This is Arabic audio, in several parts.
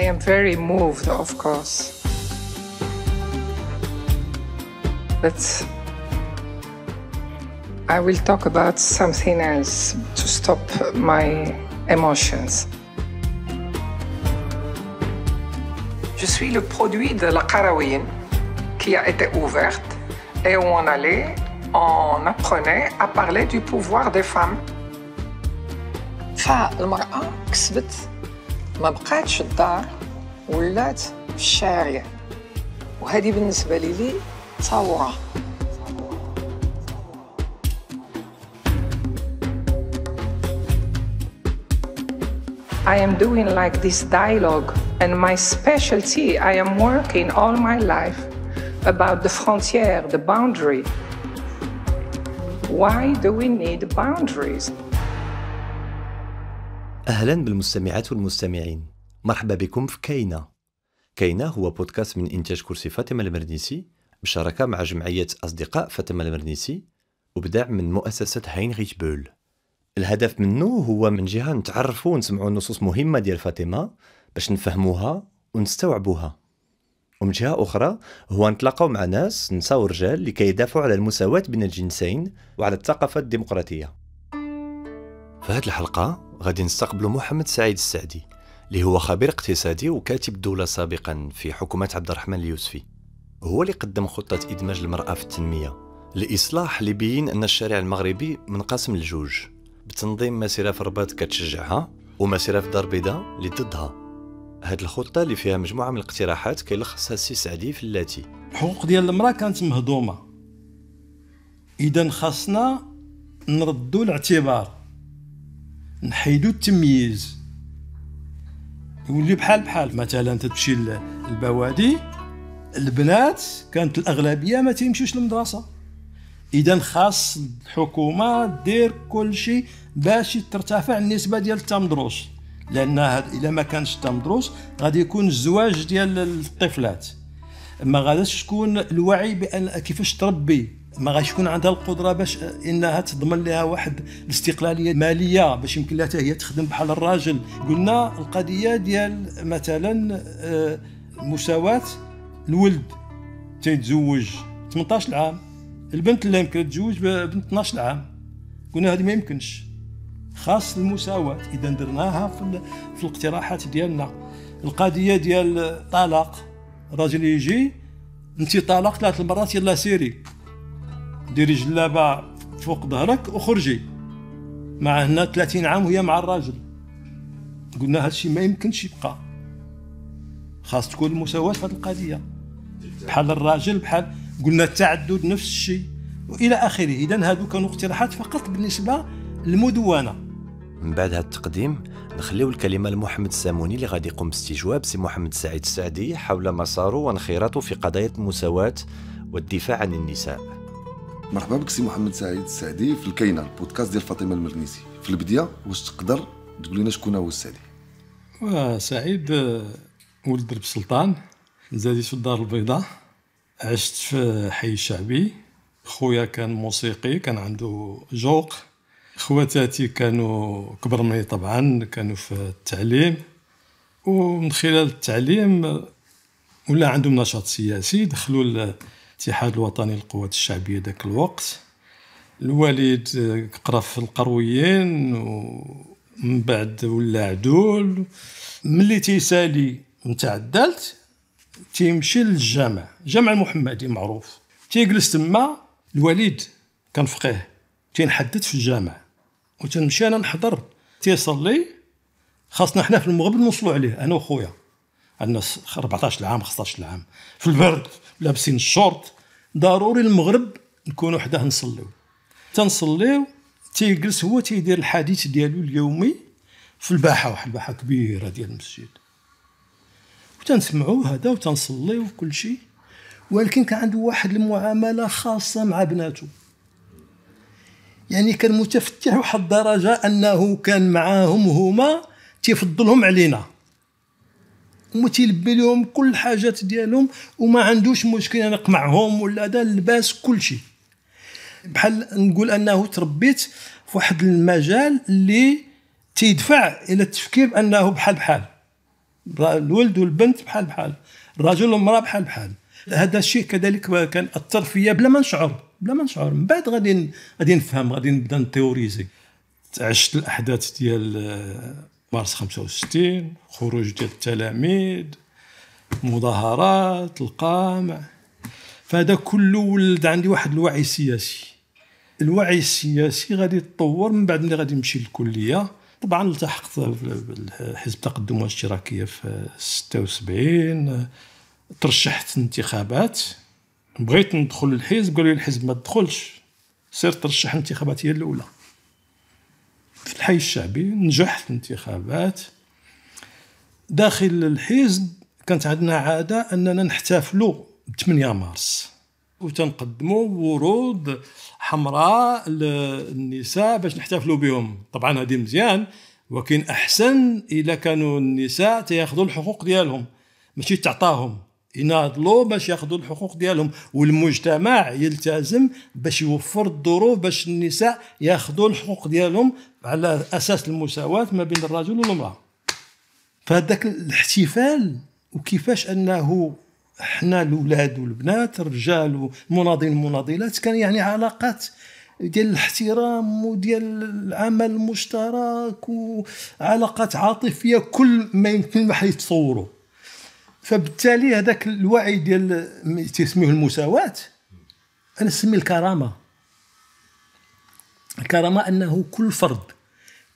I am very moved, of course. But I will talk about something else to stop my emotions. Je suis le produit de la caravane qui a été ouverte et où on allait, on apprenait à parler du pouvoir des femmes. ما بقاتش الدار ولات في الشارع وهذه بالنسبه لي لي ثوره I am doing like this dialogue and my specialty I am working all my life about the frontier, the boundary. Why do we need boundaries? أهلا بالمستمعات والمستمعين مرحبا بكم في كينا كينا هو بودكاست من إنتاج كرسي فاطمة المرنيسي بشراكة مع جمعية أصدقاء فاطمة المرنيسي وبدعم من مؤسسة هاينريش بول الهدف منه هو من جهة نتعرفوا ونسمعوا نصوص مهمة ديال فاطمة باش نفهموها ونستوعبوها ومن جهة أخرى هو نتلاقاو مع ناس نساء ورجال لكي يدافعوا على المساواة بين الجنسين وعلى الثقافة الديمقراطية في هذه الحلقة غادي نستقبلوا محمد سعيد السعدي اللي هو خبير اقتصادي وكاتب دولة سابقا في حكومة عبد الرحمن اليوسفي هو اللي قدم خطة إدماج المرأة في التنمية لإصلاح اللي بين أن الشارع المغربي منقسم لجوج بتنظيم مسيرة في الرباط كتشجعها ومسيرة في دار بيضاء اللي ضدها هاد الخطة اللي فيها مجموعة من الاقتراحات كيلخصها السي سعدي في اللاتي الحقوق ديال المرأة كانت مهضومة إذا خاصنا نردوا الاعتبار نحيدو التمييز يولي بحال بحال مثلا تمشي للبوادي البنات كانت الاغلبيه ما تيمشيوش للمدرسه اذا خاص الحكومه دير كل شيء باش ترتفع النسبه ديال التمدروس لان الا ما كانش التمدروس غادي يكون الزواج ديال الطفلات ما غاداش تكون الوعي بان كيفاش تربي ما غاش يكون عندها القدره باش انها تضمن لها واحد الاستقلاليه ماليه باش يمكن لها هي تخدم بحال الراجل قلنا القضيه ديال مثلا مساواه الولد تيتزوج 18 عام البنت لا يمكن تتزوج بنت 12 عام قلنا هذه ما يمكنش خاص المساواه اذا درناها في, في الاقتراحات ديالنا القضيه ديال الطلاق الراجل يجي انت طلقت ثلاث مرات يلا سيري ديري جلابه فوق ظهرك وخرجي مع هنا 30 عام وهي مع الراجل قلنا هذا الشيء ما يمكنش يبقى خاص تكون المساواه في هذه القضيه بحال الراجل بحال قلنا التعدد نفس الشيء والى اخره اذا هادو كانوا اقتراحات فقط بالنسبه للمدونه من بعد هذا التقديم نخليو الكلمه لمحمد الساموني اللي غادي يقوم باستجواب سي محمد سعيد السعدي حول مساره وانخراطه في قضايا المساواه والدفاع عن النساء مرحبا بك سي محمد سعيد السعدي في الكاينه البودكاست ديال فاطمه المرنيسي في البدايه واش تقدر تقول لنا شكون هو السعدي سعيد آه، ولد درب سلطان زادي في الدار البيضاء عشت في حي الشعبي خويا كان موسيقي كان عنده جوق خواتاتي كانوا كبر مني طبعا كانوا في التعليم ومن خلال التعليم ولا عندهم نشاط سياسي دخلوا الاتحاد الوطني للقوات الشعبيه ذاك الوقت الوالد قرا في القرويين ومن بعد ولا عدول ملي تيسالي متعدلت تيمشي للجامع الجامع المحمدي معروف تيجلس تما الوالد كان فقيه تينحدد في الجامع وتنمشي انا نحضر تيصلي خاصنا حنا في المغرب نوصلوا عليه انا وخويا عندنا 14 عام 15 عام في البرد لابسين الشورت ضروري المغرب نكونوا حداه نصليو تنصليو تيجلس هو تيدير الحديث ديالو اليومي في الباحه واحد الباحه كبيره ديال المسجد وتنسمعوا هذا وتنصليو كل شيء ولكن كان عنده واحد المعامله خاصه مع بناته يعني كان متفتح واحد الدرجه انه كان معاهم هما تيفضلهم علينا هما تيلبي لهم كل الحاجات ديالهم وما عندوش مشكل انا يعني اقمعهم ولا هذا اللباس كل شيء بحال نقول انه تربيت في واحد المجال اللي تيدفع الى التفكير بانه بحال بحال الولد والبنت بحال بحال الرجل والمراه بحال بحال هذا الشيء كذلك كان اثر فيا بلا ما نشعر بلا ما نشعر من بعد غادي غادي نفهم غادي نبدا نتيوريزي عشت الاحداث ديال مارس 65 خروج ديال التلاميذ مظاهرات القمع فهذا كله ولد عندي واحد الوعي السياسي الوعي السياسي غادي يتطور من بعد ملي غادي نمشي للكليه طبعا التحقت بحزب التقدم والاشتراكيه في 76 ترشحت انتخابات بغيت ندخل للحزب قالوا لي الحزب ما تدخلش سير ترشح الانتخابات هي الاولى في الحي الشعبي نجح في الانتخابات داخل الحزب كانت عندنا عادة أننا نحتفلوا 8 مارس وتنقدموا ورود حمراء للنساء باش نحتفلوا بهم طبعا هذه مزيان ولكن احسن الا كانوا النساء تياخذوا الحقوق ديالهم ماشي تعطاهم يناضلوا باش ياخذوا الحقوق ديالهم والمجتمع يلتزم باش يوفر الظروف باش النساء ياخذوا الحقوق ديالهم على اساس المساواه ما بين الرجل والمراه فهذاك الاحتفال وكيفاش انه حنا الاولاد والبنات الرجال والمناضلين المناضلات كان يعني علاقات ديال الاحترام وديال العمل المشترك وعلاقات عاطفيه كل ما يمكن واحد يتصوروا فبالتالي هذاك الوعي ديال تسميه المساواه انا نسميه الكرامه الكرامه انه كل فرد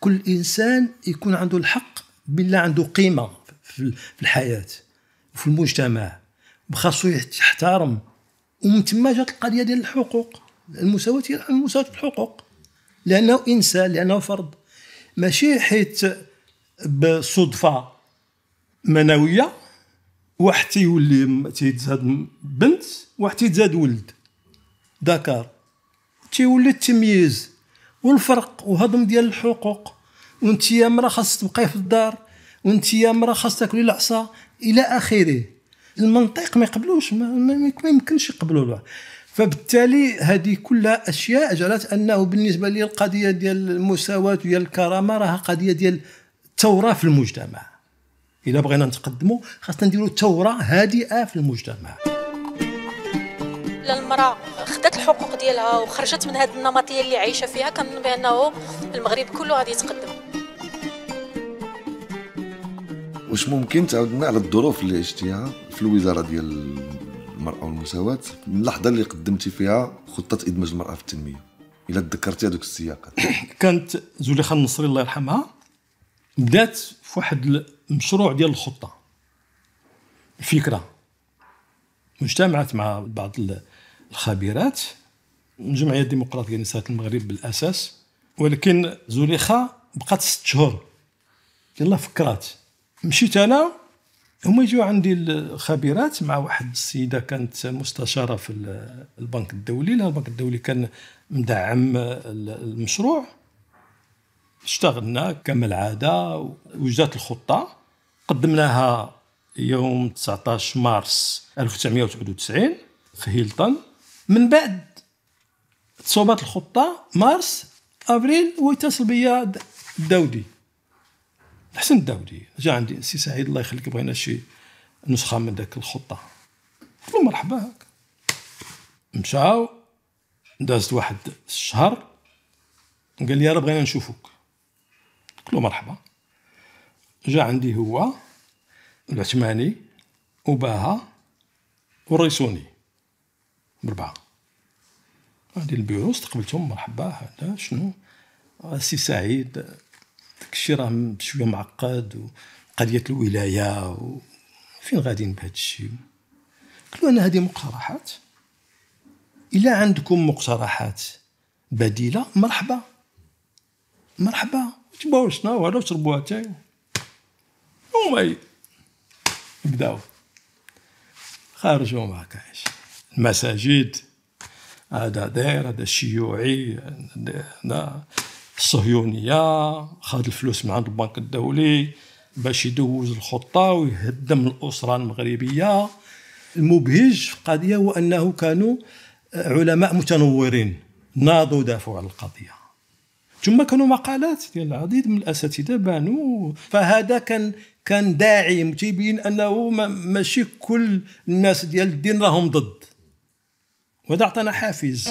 كل انسان يكون عنده الحق بلا عنده قيمه في الحياه وفي المجتمع وخاصو يحترم ومن تما جات القضيه ديال الحقوق المساواه المساواه في الحقوق لانه انسان لانه فرد ماشي حيت بصدفه منويه واحد تيولي تيتزاد بنت واحد تيتزاد ولد داكار تيولي التمييز والفرق وهضم ديال الحقوق وانت يا مرا خاص تبقاي في الدار وانت يا مرا خاص تاكلي العصا الى اخره المنطق ما يقبلوش ما يمكنش يقبلوا فبالتالي هذه كلها اشياء جعلت انه بالنسبه للقضيه ديال المساواه ديال الكرامه راها قضيه ديال الثوره في المجتمع الا بغينا نتقدموا خاصنا نديروا ثوره هادئه في المجتمع للمراه خدات الحقوق ديالها وخرجت من هذه النمطيه اللي عايشه فيها كنظن بانه المغرب كله غادي يتقدم واش ممكن تعاودنا على الظروف اللي عشتيها في الوزاره ديال المراه والمساواه من اللحظه اللي قدمتي فيها خطه ادماج المراه في التنميه الا تذكرتي هذوك السياقات كانت زليخه النصري الله يرحمها بدات في واحد المشروع ديال الخطه الفكره اجتمعت مع بعض الخبيرات من جمعيه الديمقراطيه نساء يعني المغرب بالاساس ولكن زليخه بقات ست شهور يلا فكرات مشيت انا هما يجيو عندي الخبيرات مع واحد السيده كانت مستشاره في البنك الدولي لأن البنك الدولي كان مدعم المشروع اشتغلنا كما العاده وجدت الخطه قدمناها يوم 19 مارس 1999 في هيلتون من بعد تصوبات الخطه مارس ابريل ويتصل بيا الداودي حسن الداودي جا عندي سي سعيد الله يخليك بغينا شي نسخه من داك الخطه قلت له مرحبا هاك مشاو دازت واحد الشهر قال لي راه بغينا نشوفوك قلت له مرحبا جا عندي هو العثماني وباها وريسوني بربعة غادي البيرو استقبلتهم مرحبا هذا شنو سي سعيد داكشي راه شويه معقد وقضيه الولايه و... فين غاديين بهذا الشيء قلت انا هذه مقترحات الا عندكم مقترحات بديله مرحبا مرحبا تباو شنو هذا وشربوها تاي وما بداو خارجوا ما كاينش المساجد هذا داير هذا الشيوعي هذا الصهيونيه خد الفلوس من عند البنك الدولي باش يدوز الخطه ويهدم الاسره المغربيه المبهج في القضيه هو انه كانوا علماء متنورين ناضوا دافعوا على القضيه ثم كانوا مقالات ديال العديد من الاساتذه بانوا فهذا كان كان داعم تيبين انه ماشي كل الناس ديال الدين راهم ضد وهذا عطانا حافز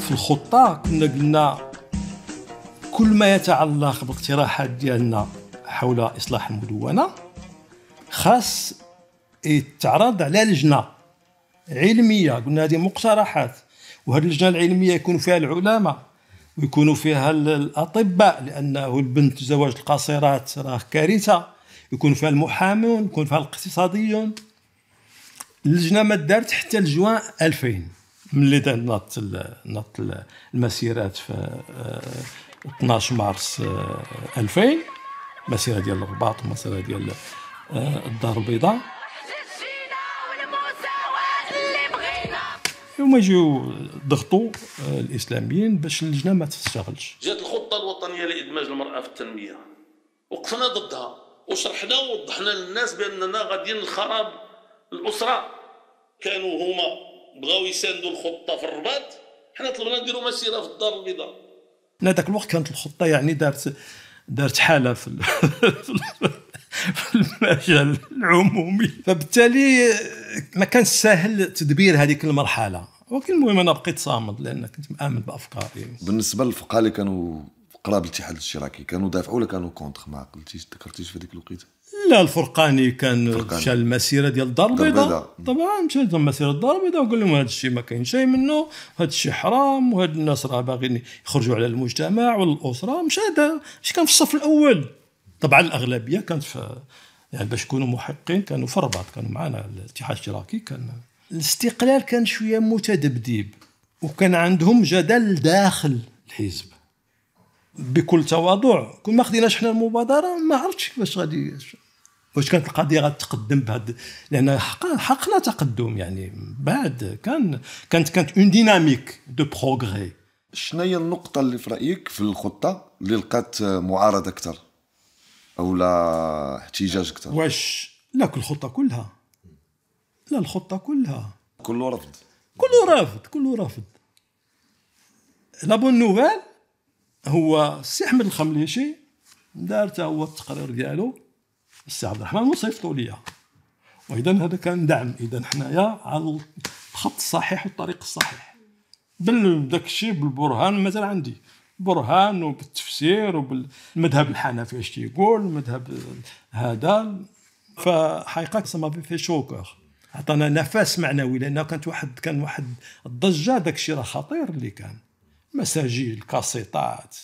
في الخطه كنا قلنا كل ما يتعلق بالاقتراحات ديالنا حول اصلاح المدونه خاص يتعرض على لجنه علميه قلنا هذه مقترحات وهذه اللجنه العلميه يكون فيها العلماء ويكونوا فيها الاطباء لانه البنت زواج القاصرات راه كارثه يكون فيها المحامون يكون فيها الاقتصاديون اللجنه ما دارت حتى لجوان 2000 ملي نط نط المسيرات في 12 آه، مارس 2000 آه، مسيره ديال الرباط ومسيره ديال آه، الدار البيضاء وما يجيو ضغطوا آه، الاسلاميين باش اللجنه ما تشتغلش جات الخطه الوطنيه لادماج المراه في التنميه وقفنا ضدها وشرحنا ووضحنا للناس باننا غاديين نخرب الاسره كانوا هما بغاو يساندوا الخطه في الرباط حنا طلبنا نديروا مسيره في الدار البيضاء انا ذاك الوقت كانت الخطه يعني دارت دارت حاله في المجال العمومي فبالتالي ما كانش سهل تدبير هذيك المرحله ولكن المهم انا بقيت صامد لان كنت مامن بافكاري بالنسبه للفقهاء اللي كانوا قراب الاتحاد الاشتراكي كانوا دافعوا ولا كانوا كونتر ما قلتيش ذكرتيش في ذيك الوقيته لا الفرقاني كان مشى المسيره ديال الدار البيضاء طبعا مشى المسيره الدار البيضاء وقال لهم هذا الشيء ما كاين شيء منه هذا الشيء حرام وهاد الناس راه باغيين يخرجوا على المجتمع والاسره مشى هذا مش كان في الصف الاول طبعا الاغلبيه كانت في يعني باش يكونوا محقين كانوا في الرباط كانوا معنا الاتحاد الاشتراكي كان الاستقلال كان شويه متذبذب وكان عندهم جدل داخل الحزب بكل تواضع كون ما خديناش حنا المبادره ما عرفتش كيفاش غادي واش كانت القضيه غتقدم بهذا لان حقنا تقدم يعني بعد كان كانت كانت اون ديناميك دو بروغري شنو هي النقطه اللي في رايك في الخطه اللي لقات معارضه اكثر او لا احتجاج اكثر واش لا الخطه كلها لا الخطه كلها كله رفض كله رافض كله رافض لا بون نوفال هو السي احمد الخمليشي دار هو التقرير ديالو السي عبد الرحمن وصيفطو ليا واذا هذا كان دعم اذا حنايا على الخط الصحيح والطريق الصحيح بالداك الشيء بالبرهان مثلا عندي برهان وبالتفسير وبالمذهب الحنفي اش تيقول المذهب هذا فحقيقه سما في شوكر عطانا نفس معنوي لان كانت واحد كان واحد الضجه داك الشيء راه خطير اللي كان مساجيل كاسيطات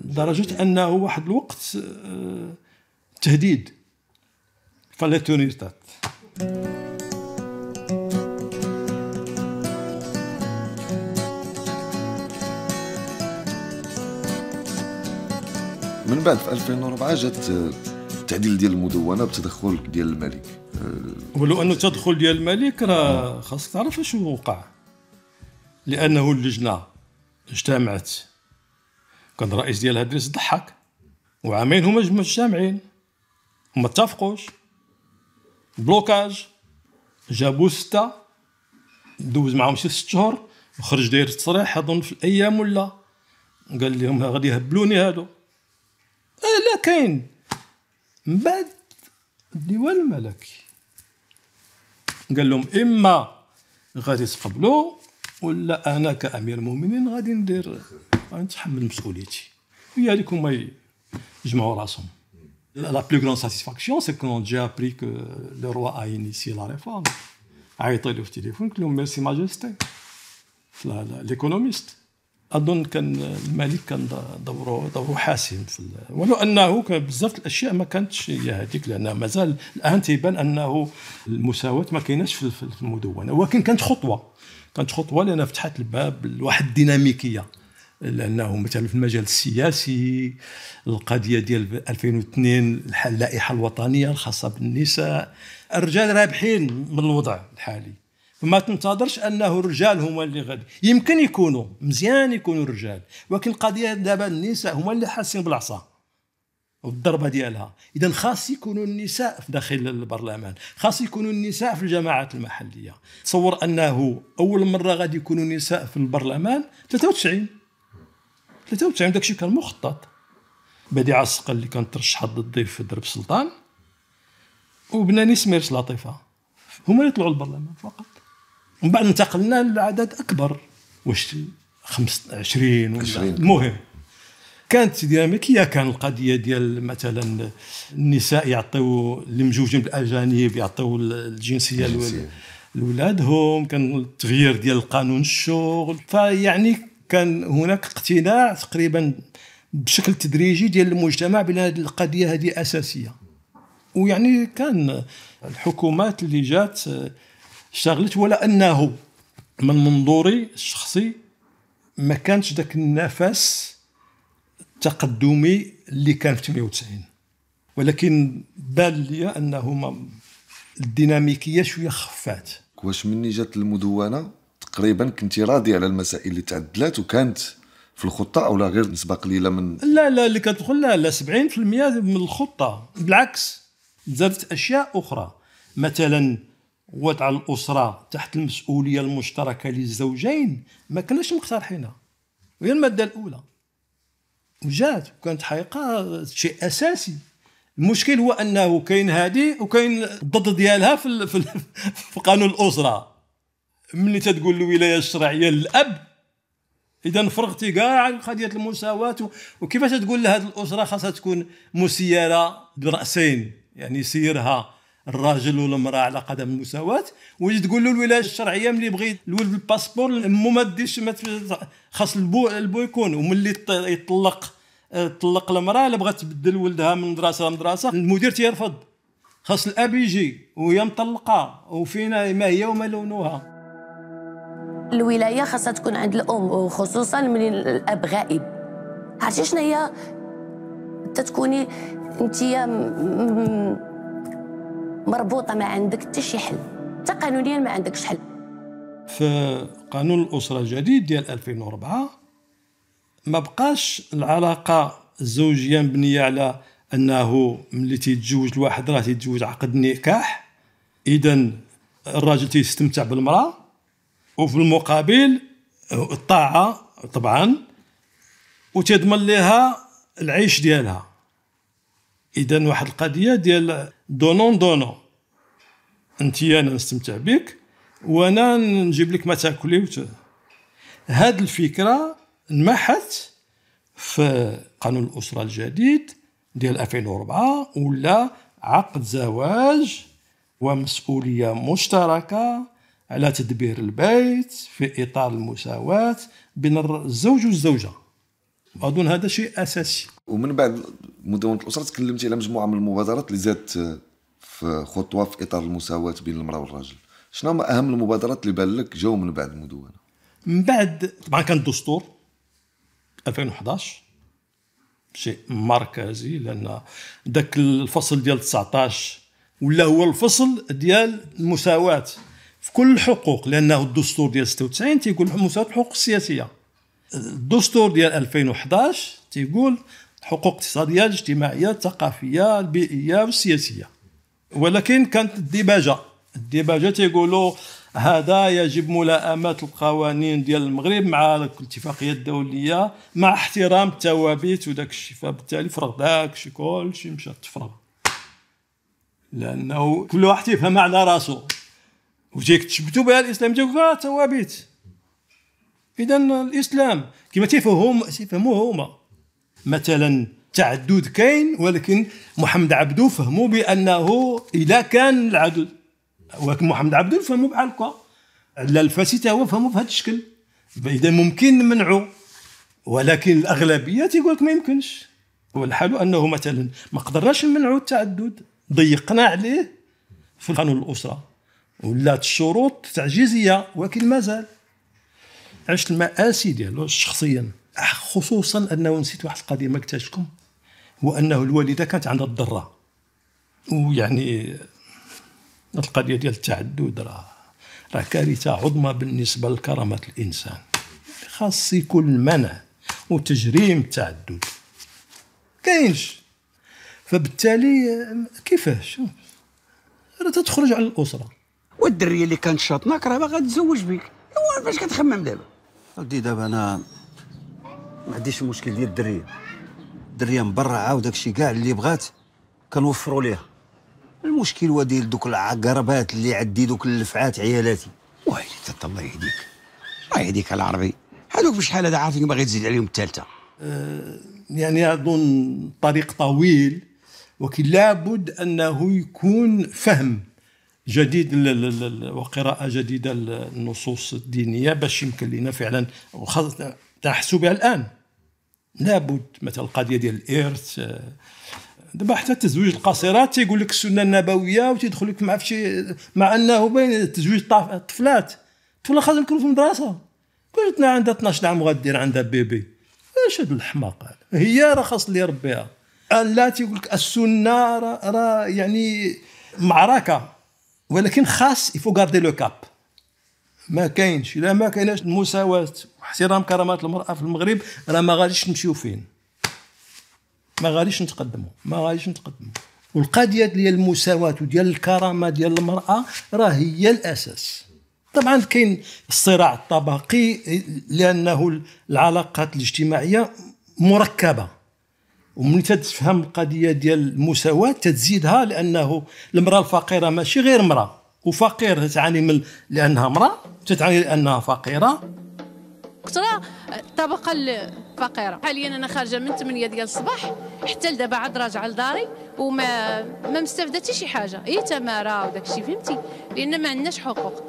لدرجه انه واحد الوقت آه، تهديد Thank you. من بعد في 2004 جات التعديل ديال المدونه بتدخل ديال الملك ولو انه التدخل ديال الملك راه خاصك تعرف شنو وقع لانه اللجنه اجتمعت كان الرئيس ديالها ادريس ضحك وعامين هما مجتمعين ما اتفقوش بلوكاج جابوا سته دوز معاهم شي ست شهور وخرج داير تصريح اظن في الايام ولا قال لهم غادي يهبلوني هادو آه، لا كاين من بعد الديوان الملكي قال لهم اما غادي تقبلوا ولا انا كامير المؤمنين غادي ندير غادي نتحمل مسؤوليتي ويا هذيك هما يجمعوا راسهم لا بلو كرون ساتيسفاكسيون سي كون جي ابري كو لو روا ا انيسي لا ريفورم عيطوا في التليفون قلت لهم ميرسي ماجيستي ليكونوميست اظن كان الملك كان دوره دوره حاسم في ولو انه بزاف الاشياء ما كانتش هي هذيك لان مازال الان تيبان انه المساواه ما كايناش في المدونه ولكن كانت خطوه كانت خطوه لان فتحت الباب لواحد الديناميكيه لانه مثلا في المجال السياسي القضيه ديال 2002 اللائحه الوطنيه الخاصه بالنساء الرجال رابحين من الوضع الحالي فما تنتظرش انه الرجال هما اللي غادي يمكن يكونوا مزيان يكونوا الرجال ولكن القضيه دابا النساء هما اللي حاسين بالعصا والضربه ديالها اذا خاص يكونوا النساء في داخل البرلمان خاص يكونوا النساء في الجماعات المحليه تصور انه اول مره غادي يكونوا النساء في البرلمان 93 93 داكشي كان مخطط بديع عسقل اللي كانت ضد الضيف في درب سلطان وبناني ميرس لطيفه هما اللي طلعوا البرلمان فقط ومن بعد انتقلنا لعدد اكبر واش 20 ولا المهم كانت ديناميكيه كان القضيه ديال مثلا النساء يعطيو اللي مزوجين بالاجانب يعطيو الجنسيه, الجنسية. لولادهم كان التغيير ديال قانون الشغل فيعني كان هناك اقتناع تقريبا بشكل تدريجي ديال المجتمع بان هذه القضيه هذه اساسيه ويعني كان الحكومات اللي جات اشتغلت ولا انه من منظوري الشخصي ما كانش ذاك النفس التقدمي اللي كان في 98 ولكن بان لي انه الديناميكيه شويه خفات واش مني جات المدونه تقريبا كنت راضي على المسائل اللي تعدلات وكانت في الخطه او لا غير نسبه قليله من لا لا اللي كتقول لا لا 70% من الخطه بالعكس زادت اشياء اخرى مثلا وضع الاسره تحت المسؤوليه المشتركه للزوجين ما كناش مقترحينها وهي الماده الاولى وجات وكانت حقيقه شيء اساسي المشكل هو انه كاين هذه وكاين الضد ديالها في, في, في قانون الاسره ملي تتقول الولايه الشرعيه للاب اذا فرغتي كاع عن قضيه المساواه وكيفاش تقول لهذه الاسره خاصها تكون مسيره براسين يعني سيرها الراجل والمراه على قدم المساواه ويجي تقول له الولايه الشرعيه ملي بغي الولد الباسبور امه ما ديش خاص البو البو يكون وملي يطلق آه، طلق المراه اللي بغات تبدل ولدها من مدرسه لمدرسه المدير تيرفض خاص الاب يجي وهي مطلقه وفينا ما هي وما لونها الولايه خاصها تكون عند الام وخصوصا ملي الاب غائب عرفتي شنو هي تتكوني انت مربوطه ما عندك حتى شي حل حتى قانونيا ما عندكش حل في قانون الاسره الجديد ديال 2004 ما بقاش العلاقه الزوجيه مبنيه على انه ملي تيتزوج الواحد راه تيتزوج عقد نكاح اذا الراجل تيستمتع بالمراه وفي المقابل الطاعه طبعا وتضمن لها العيش ديالها اذا واحد القضيه ديال دونون دونون انت انا نستمتع بك وانا نجيب لك ما تاكلي هذه هاد الفكره انمحت في قانون الاسره الجديد ديال 2004 ولا عقد زواج ومسؤوليه مشتركه على تدبير البيت في اطار المساواه بين الزوج والزوجه اظن هذا شيء اساسي ومن بعد مدونه الاسره تكلمتي على مجموعه من المبادرات اللي زادت في خطوه في اطار المساواه بين المراه والراجل شنو هما اهم المبادرات اللي بان لك جاو من بعد المدونه من بعد طبعا كان الدستور 2011 شيء مركزي لان ذاك الفصل ديال 19 ولا هو الفصل ديال المساواه في كل الحقوق لانه الدستور ديال 96 تيقول مساواه الحقوق السياسيه الدستور ديال 2011 تيقول حقوق اقتصاديه اجتماعيه ثقافيه البيئيه والسياسيه ولكن كانت الديباجه الديباجه تيقولوا هذا يجب ملائمه القوانين ديال المغرب مع الاتفاقيه الدوليه مع احترام الثوابت وداك الشيء فبالتالي فرغ داك الشيء كلشي مشى تفرغ لانه كل واحد يفهم على راسو وجيك تشبتوا بها الاسلام تيقول آه، ثوابت اذا الاسلام كما تيفهموه تيفهموه هما مثلا تعدد كاين ولكن محمد عبدو فهموا بانه اذا كان العدد ولكن محمد عبدو فهموا بحال هكا لا الفاسي هو فهموا بهذا الشكل اذا ممكن نمنعو ولكن الاغلبيه تيقول لك ما يمكنش والحال انه مثلا ما قدرناش نمنعو التعدد ضيقنا عليه في قانون الاسره ولات الشروط تعجيزيه ولكن مازال عشت المآسي ديالو شخصيا خصوصا انه نسيت واحد القضيه ما قلتهاش هو انه الوالده كانت عندها الضره ويعني القضيه ديال التعدد راه راه كارثه عظمى بالنسبه لكرامه الانسان خاص يكون المنع وتجريم التعدد كاينش فبالتالي كيفاش راه تتخرج على الاسره والدريه اللي كانت شاطناك راه باغا تزوج بك واش فاش كتخمم دابا ولدي دابا انا ما عنديش المشكل ديال الدريه الدريه مبرعه وداكشي كاع اللي بغات كنوفروا ليها المشكل هو ديال دوك العقربات اللي عندي دوك اللفعات عيالاتي ويلي تات الله يهديك الله يهديك العربي هذوك بشحال هذا عارفين باغي تزيد عليهم الثالثه أه يعني اظن طريق طويل ولكن لابد انه يكون فهم جديد وقراءه جديده للنصوص الدينيه باش يمكن لنا فعلا تنحسوا بها الان لابد مثلا القضيه ديال الارث آه، دابا حتى التزويج القاصرات تيقول لك السنه النبويه وتيدخل لك مع شي مع انه بين تزويج الطفلات الطفله خاصهم يكونوا في المدرسه كون عندها 12 عام وغادير عندها بيبي اش هاد الحماق هي راه خاص اللي يربيها لا تيقول لك السنه راه يعني معركه ولكن خاص يفو غاردي لو كاب ما كاينش الا ما كايناش المساواه واحترام كرامات المراه في المغرب راه ما غاديش نمشيو فين ما غاديش نتقدموا ما غاديش نتقدموا والقضيه ديال المساواه وديال الكرامه ديال المراه راه هي الاساس طبعا كاين الصراع الطبقي لانه العلاقات الاجتماعيه مركبه ومن تتفهم القضيه ديال المساواه تتزيدها لانه المراه الفقيره ماشي غير امراه وفقير تعاني من لانها امراه تتعاني لانها فقيره كثر الطبقة الفقيرة حاليا أنا خارجة من 8 ديال الصباح حتى لدابا عاد راجعة لداري وما ما مستفده حتى شي حاجة اي تمارة وداك الشيء فهمتي لأن ما عندناش حقوق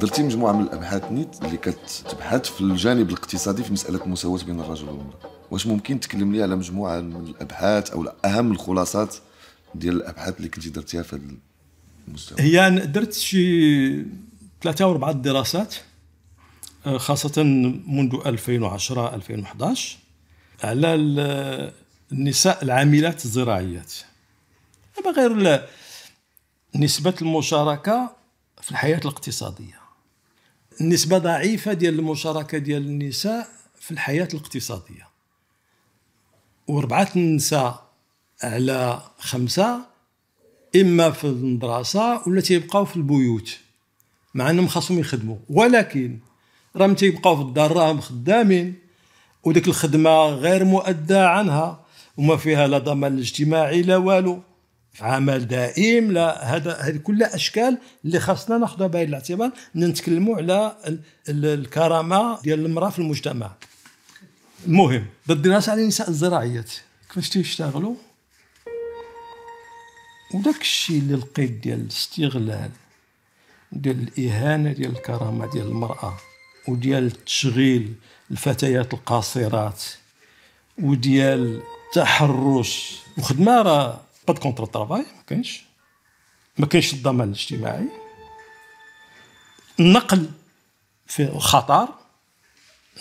درتي مجموعه من الابحاث نيت اللي كتبحث في الجانب الاقتصادي في مساله المساواه بين الرجل والمراه واش ممكن تكلم لي على مجموعه من الابحاث او اهم الخلاصات ديال الابحاث اللي كنتي درتيها في هذا المستوى هي درت شي ثلاثه واربعه دراسات آه، خاصه منذ 2010 2011 على النساء العاملات الزراعيات غير نسبه المشاركه في الحياه الاقتصاديه نسبه ضعيفه ديال المشاركه ديال النساء في الحياه الاقتصاديه وربعه النساء على خمسه اما في المدرسه ولا تيبقاو في البيوت مع انهم خاصهم يخدموا ولكن راهم تيبقاو في الدار راهم خدامين وديك الخدمه غير مؤدى عنها وما فيها لا ضمان اجتماعي لا والو عمل دائم لا هذا هذه كلها اشكال اللي خاصنا ناخذها بعين الاعتبار نتكلموا على الكرامه ديال المراه في المجتمع المهم بالدراسه على النساء الزراعيات كيفاش تيشتغلوا وداك الشيء اللي لقيت ديال الاستغلال ديال الاهانه ديال الكرامه ديال المراه وديال تشغيل الفتيات القاصرات وديال التحرش وخدمه راه با دو كونترا طرافاي ما كاينش ما كاينش الضمان الاجتماعي النقل فيه خطر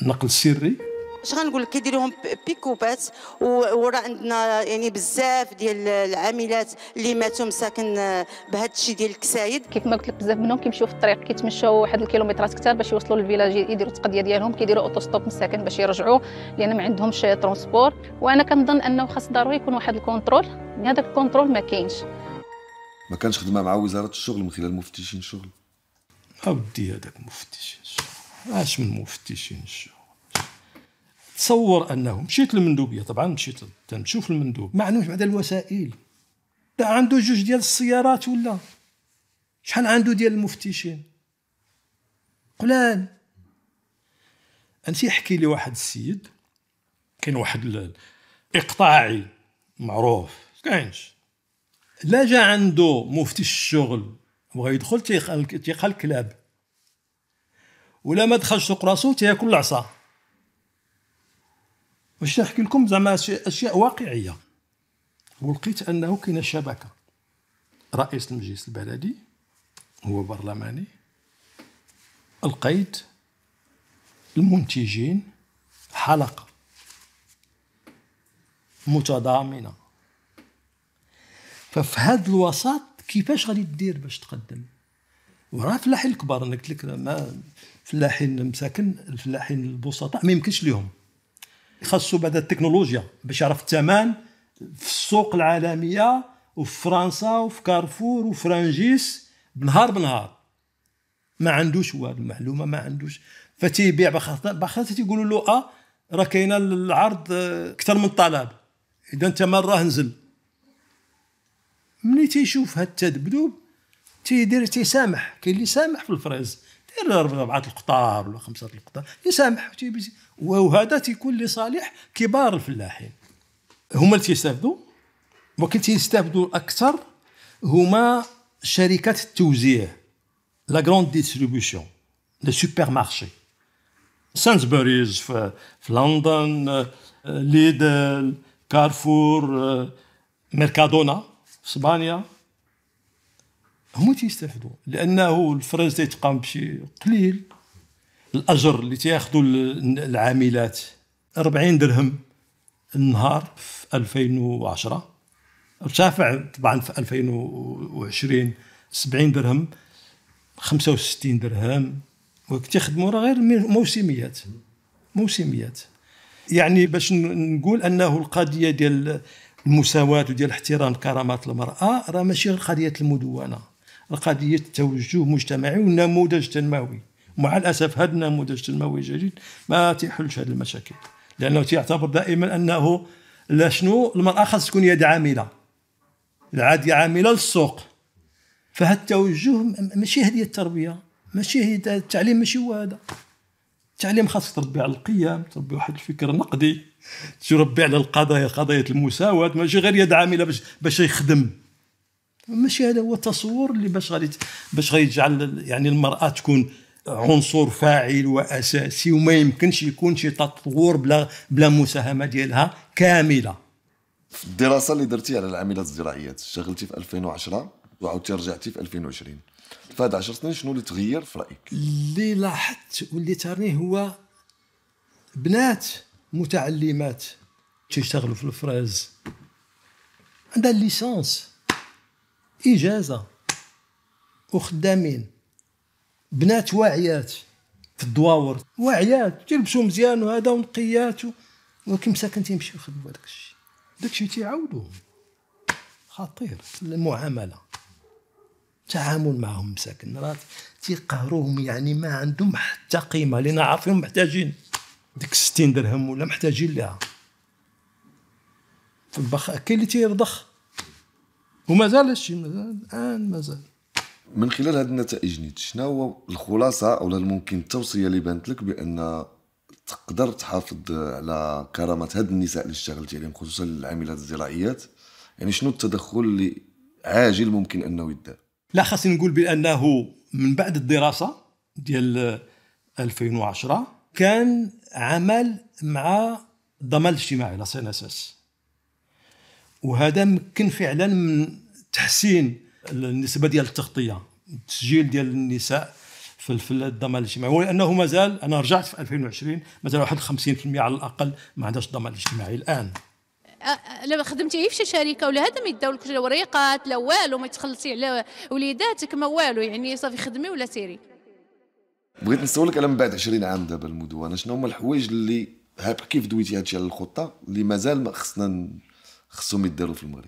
النقل السري اش غنقول لك كيديروهم بيكوبات وراه عندنا يعني بزاف ديال العاملات اللي ماتوا مساكن آه، بهذا الشيء ديال الكسايد كيف ما قلت لك بزاف منهم كيمشيو في الطريق كيتمشاو واحد الكيلومترات كثار باش يوصلوا للفيلاج يديروا التقضيه ديالهم كيديروا اوتو ستوب مساكن باش يرجعوا لان ما عندهمش ترونسبور وانا كنظن انه خاص ضروري يكون واحد الكونترول يعني هذاك الكونترول ما كاينش ما كانش خدمه مع وزاره الشغل من خلال مفتشين الشغل اودي هذاك مفتشين الشغل اش من مفتشين الشغل تصور انه مشيت للمندوبيه طبعا مشيت تنشوف المندوب ما عندهمش بعدا الوسائل بقى عنده جوج ديال السيارات ولا شحال عنده ديال المفتشين قلال انت يحكي لي واحد السيد كاين واحد اقطاعي معروف كاينش لا جا عنده مفتش الشغل بغى يدخل تيقال الكلاب ولا ما دخلش سوق راسو تياكل العصا باش نحكي لكم زعما اشياء واقعيه ولقيت انه كاينه شبكه رئيس المجلس البلدي هو برلماني القيد المنتجين حلقه متضامنه ففي هذا الوسط كيفاش غادي دير باش تقدم وراه فلاحين الكبار انا قلت لك ما فلاحين مساكن الفلاحين البسطاء ما يمكنش ليهم خاصو بعد التكنولوجيا باش يعرف الثمن في السوق العالميه وفي فرنسا وفي كارفور وفي رانجيس بنهار بنهار ما عندوش هو المعلومه ما عندوش فتيبيع بخاطر تيقولوا له اه راه كاينه العرض آه، اكثر من الطلب اذا الثمن راه نزل ملي تيشوف هاد التذبذب تيدير تيسامح كاين اللي سامح في الفريز دير ربعه القطار ولا خمسه القطار يسامح وهذا تيكون لصالح كبار الفلاحين هما اللي تيستافدوا ولكن تيستافدوا اكثر هما شركات التوزيع لا غروند ديستريبيسيون لي سوبر مارشي سانزبريز في, في لندن ليدل كارفور ميركادونا في اسبانيا هما تيستافدوا لانه الفرنسا تيتقام بشي قليل الاجر اللي تياخذوا العاملات 40 درهم النهار في 2010 ارتفع طبعا في 2020 70 درهم 65 درهم وكتخدموا راه غير موسميات موسميات يعني باش نقول انه القضيه ديال المساواه وديال احترام كرامات المراه راه ماشي غير قضيه المدونه لقضيه التوجه المجتمعي والنموذج التنموي ومع الاسف هذا النموذج التنموي الجديد ما تيحلش هذه المشاكل لانه تيعتبر دائما انه لا شنو المراه خاص تكون يد عامله العادية عامله للسوق فهذا التوجه ماشي هذه التربيه ماشي هي التعليم ماشي هو هذا التعليم خاص تربي على القيم تربي واحد الفكر نقدي تربي على القضايا قضايا المساواه ماشي غير يد عامله باش باش يخدم ماشي هذا هو التصور اللي باش غادي باش غادي تجعل يعني المراه تكون عنصر فاعل واساسي وما يمكنش يكون شي تطور بلا بلا مساهمه ديالها كامله في الدراسه اللي درتي على العاملات الزراعيات شغلتي في 2010 وعاودتي رجعتي في 2020 في هاد 10 سنين شنو اللي تغير في رايك اللي لاحظت واللي ترني هو بنات متعلمات تيشتغلوا في الفراز عندها ليسانس اجازه وخدامين بنات واعيات في الدواور واعيات تلبسوا مزيان وهذا ونقيات ولكن مساكن تيمشيو يخدموا هذاك الشيء داك الشيء تيعاودوه خطير المعامله التعامل معهم مساكن راه تيقهروهم يعني ما عندهم حتى قيمه لان عارفين محتاجين ديك 60 درهم ولا محتاجين لها في البخ كاين اللي تيرضخ وما زال الشيء مازال الان مازال من خلال هذه النتائج نيت شنو هو الخلاصه او الممكن التوصيه اللي بانت لك بان تقدر تحافظ على كرامه هاد النساء اللي اشتغلتي عليهم خصوصا العاملات الزراعيات يعني شنو التدخل اللي عاجل ممكن انه يدار لا خاصني نقول بانه من بعد الدراسه ديال 2010 كان عمل مع الضمان الاجتماعي لا سي ان اس اس وهذا مكن فعلا من تحسين النسبه ديال التغطيه التسجيل ديال النساء في في الضمان الاجتماعي ولانه مازال انا رجعت في 2020 مازال واحد 50% على الاقل ما عندهاش الضمان الاجتماعي الان لا خدمتي غير في شي شركه ولا هذا ما يداو لك لا وريقات لا والو ما تخلصي على وليداتك ما والو يعني صافي خدمي ولا سيري بغيت نسولك على من بعد 20 عام دابا المدونه شنو هما الحوايج اللي كيف دويتي هادشي على الخطه اللي مازال ما خصنا خصهم يديروا في المغرب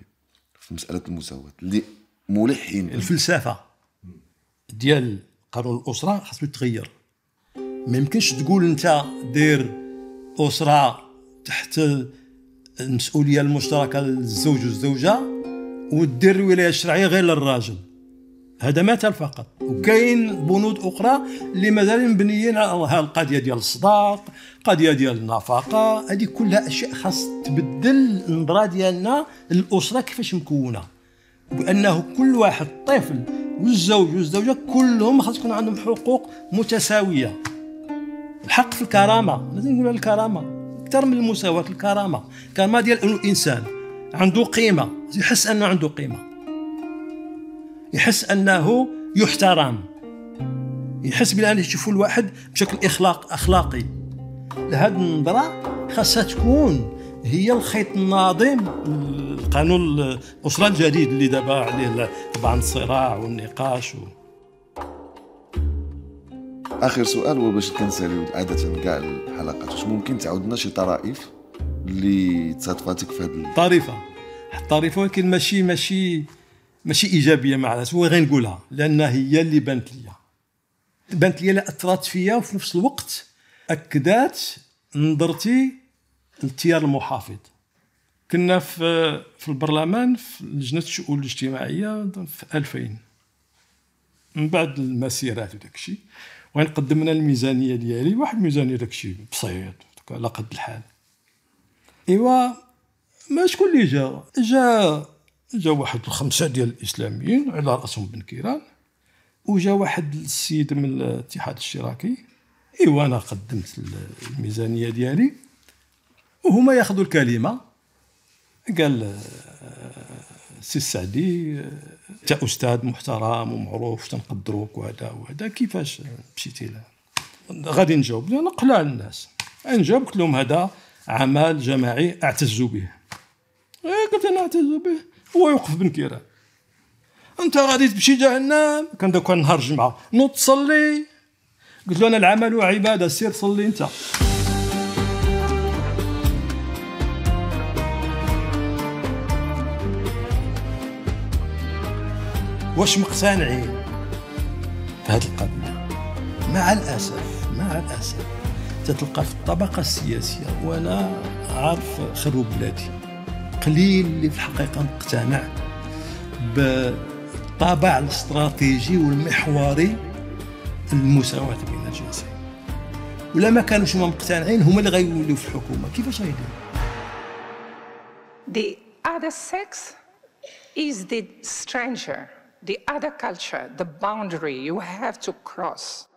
في مساله المساواه اللي ملحين الفلسفه ديال قانون الاسره خاصو يتغير ما يمكنش تقول انت دير اسره تحت المسؤوليه المشتركه للزوج والزوجه ودير الولايه الشرعيه غير للراجل هذا مثل فقط وكاين بنود اخرى اللي مازال مبنيين على القضيه ديال الصداق قضيه ديال النفقه هذه كلها اشياء خاص تبدل النظره ديالنا للاسره كيفاش مكونه بانه كل واحد الطفل والزوج والزوجه كلهم خاص يكون عندهم حقوق متساويه الحق في الكرامه لازم نقول الكرامه اكثر من المساواه الكرامه الكرامه ديال انه الانسان عنده قيمه يحس انه عنده قيمه يحس انه يحترم يحس بالان يشوفوا الواحد بشكل اخلاق اخلاقي لهذه النظره خاصها تكون هي الخيط الناظم القانون الاسره الجديد اللي دابا عليه طبعا الصراع والنقاش و... اخر سؤال وباش كنسالي عاده كاع الحلقات واش ممكن تعاود شي طرائف اللي تصادفاتك في هذه الطريفه الطريفه ولكن ماشي ماشي ماشي ايجابيه مع هو غير نقولها لان هي اللي بانت ليا بانت ليا لا اثرت فيا وفي نفس الوقت اكدات نظرتي للتيار المحافظ كنا في في البرلمان في لجنه الشؤون الاجتماعيه في 2000 من بعد المسيرات وداك الشيء وغنقدم قدمنا الميزانيه ديالي واحد الميزانيه داك الشيء بسيط على قد الحال ايوا ما شكون اللي جا جا جا واحد الخمسه ديال الاسلاميين على راسهم بن كيران وجا واحد السيد من الاتحاد الاشتراكي ايوا انا قدمت الميزانيه ديالي وهما ياخذوا الكلمه قال آه، سي السعدي آه، انت استاذ محترم ومعروف تنقدروك وهذا وهذا كيفاش مشيتي لها غادي نجاوب انا قلع الناس نجاوب قلت لهم هذا عمل جماعي اعتز به إيه، قلت انا اعتز به هو يوقف بنكيران انت غادي تمشي جهنم كان داك نهار الجمعه نوض تصلي قلت له انا العمل عباده سير صلي انت واش مقتنعين بهذه القضيه مع الاسف مع الاسف تتلقى في الطبقه السياسيه وانا عارف خرب بلادي قليل اللي في الحقيقه مقتنع بالطابع الاستراتيجي والمحوري المساواه بين الجنسين ولا ما كانوش هما مقتنعين هما اللي غيوليو في الحكومه كيفاش غيديروا The other sex is the stranger, the other culture, the boundary you have to cross.